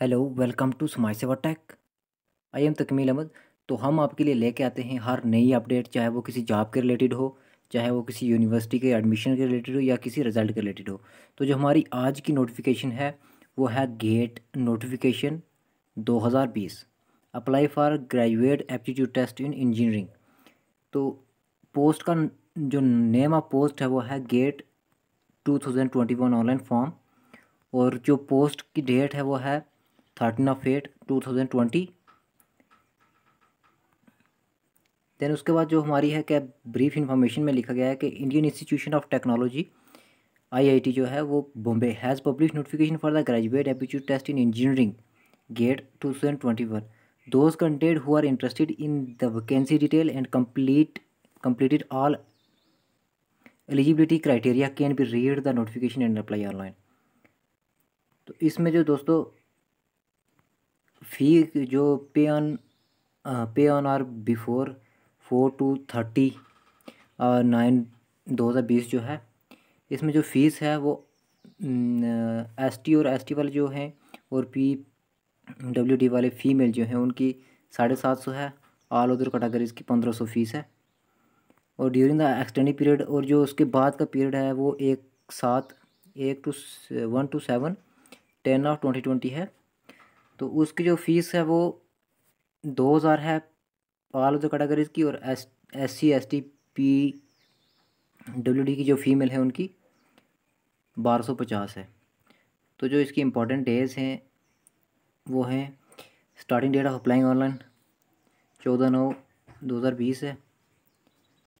hello welcome to समाज सेवा take I am तकमील अहमद तो हम आपके लिए लेके आते हैं हर नई अपडेट चाहे वो किसी जॉब के रिलेटेड हो चाहे वो किसी यूनिवर्सिटी के एडमिशन के रिलेटेड हो या किसी रिज़ल्ट के रिलेटेड हो तो जो हमारी आज की नोटिफिकेशन है वो है GATE notification 2020 apply for graduate aptitude test in engineering तो पोस्ट का जो नेम ऑफ पोस्ट है वो है गेट टू ऑनलाइन फॉर्म और जो पोस्ट की डेट है वो है thirteen of eight two thousand twenty then उसके बाद जो हमारी है क्या ब्रीफ इन्फॉर्मेशन में लिखा गया है कि Indian institution of technology I जो है वो Bombay has publish notification for the graduate aptitude test in engineering GATE two thousand twenty one those contend who are interested in the vacancy detail and complete completed all eligibility criteria can be read the notification and apply online तो इसमें जो दोस्तों fee जो pay on pay on or before four two thirty और nine दो हज़ार बीस जो है इसमें जो फीस है वो एस टी और एस टी वाले जो हैं और पी डब्ल्यू डी वाले फ़ीमेल जो हैं उनकी साढ़े सात सौ है ऑल ओदर कैटागरीज की पंद्रह सौ फीस है और ड्यूरिंग द एक्सटेंडिंग पीरियड और जो उसके बाद का पीरियड है वो एक सात एक two one two seven ten of twenty twenty है तो उसकी जो फ़ीस है वो दो हज़ार है ऑल ऑफ द कैटेगरीज की और S S C S T P W D की जो फ़ीमेल है उनकी बारह सौ पचास है तो जो इसकी इम्पोर्टेंट डेज हैं वो हैं starting date of applying online चौदह नौ दो हज़ार बीस है